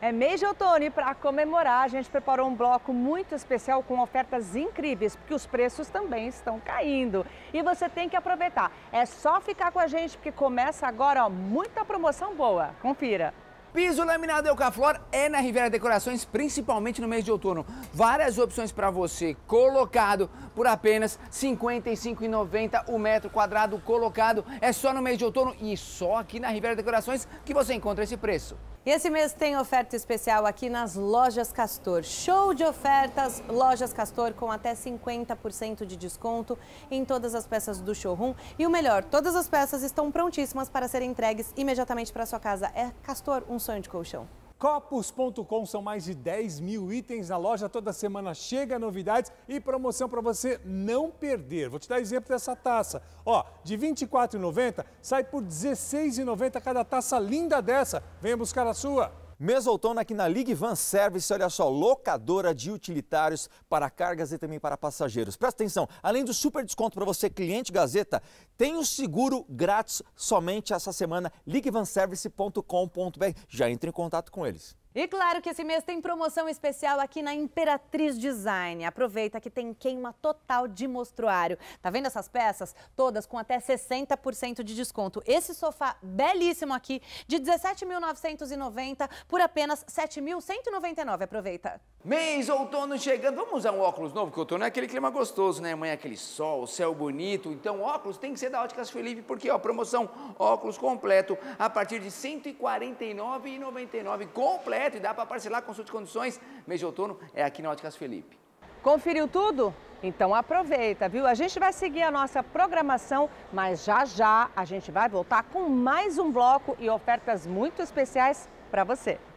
É mês de outono e para comemorar a gente preparou um bloco muito especial com ofertas incríveis, porque os preços também estão caindo. E você tem que aproveitar. É só ficar com a gente porque começa agora ó, muita promoção boa. Confira. Piso laminado Eucaflor é na Rivera Decorações, principalmente no mês de outono. Várias opções para você, colocado por apenas R$ 55,90 o metro quadrado colocado. É só no mês de outono e só aqui na Rivera Decorações que você encontra esse preço. E esse mês tem oferta especial aqui nas Lojas Castor. Show de ofertas, Lojas Castor com até 50% de desconto em todas as peças do showroom. E o melhor, todas as peças estão prontíssimas para serem entregues imediatamente para sua casa. É Castor, um sonho de colchão. Copos.com são mais de 10 mil itens na loja. Toda semana chega novidades e promoção para você não perder. Vou te dar exemplo dessa taça. Ó, de R$ 24,90 sai por R$ 16,90 cada taça linda dessa. Venha buscar a sua. Mesoutono aqui na Ligue Van Service, olha só, locadora de utilitários para cargas e também para passageiros. Presta atenção, além do super desconto para você, cliente Gazeta, tem o seguro grátis somente essa semana, ligvanservice.com.br. Já entre em contato com eles. E claro que esse mês tem promoção especial aqui na Imperatriz Design. Aproveita que tem queima total de mostruário. Tá vendo essas peças? Todas com até 60% de desconto. Esse sofá belíssimo aqui, de 17.990 por apenas 7.199. Aproveita. Mês, outono chegando. Vamos usar um óculos novo, porque outono é aquele clima gostoso, né? Amanhã é aquele sol, céu bonito. Então, óculos tem que ser da Óticas Felipe, porque, ó, promoção óculos completo a partir de R$ 149,99 completo completo e dá para parcelar com suas condições. Mês de outono é aqui na Óticas Felipe. Conferiu tudo? Então aproveita, viu? A gente vai seguir a nossa programação, mas já já a gente vai voltar com mais um bloco e ofertas muito especiais para você.